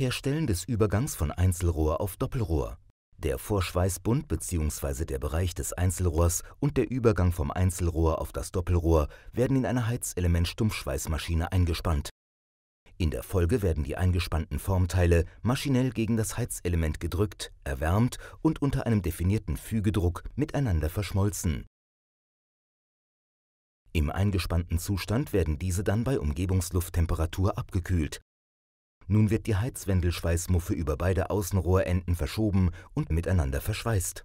Herstellen des Übergangs von Einzelrohr auf Doppelrohr. Der Vorschweißbund bzw. der Bereich des Einzelrohrs und der Übergang vom Einzelrohr auf das Doppelrohr werden in einer Heizelement-Stumpfschweißmaschine eingespannt. In der Folge werden die eingespannten Formteile maschinell gegen das Heizelement gedrückt, erwärmt und unter einem definierten Fügedruck miteinander verschmolzen. Im eingespannten Zustand werden diese dann bei Umgebungslufttemperatur abgekühlt, nun wird die Heizwendelschweißmuffe über beide Außenrohrenden verschoben und miteinander verschweißt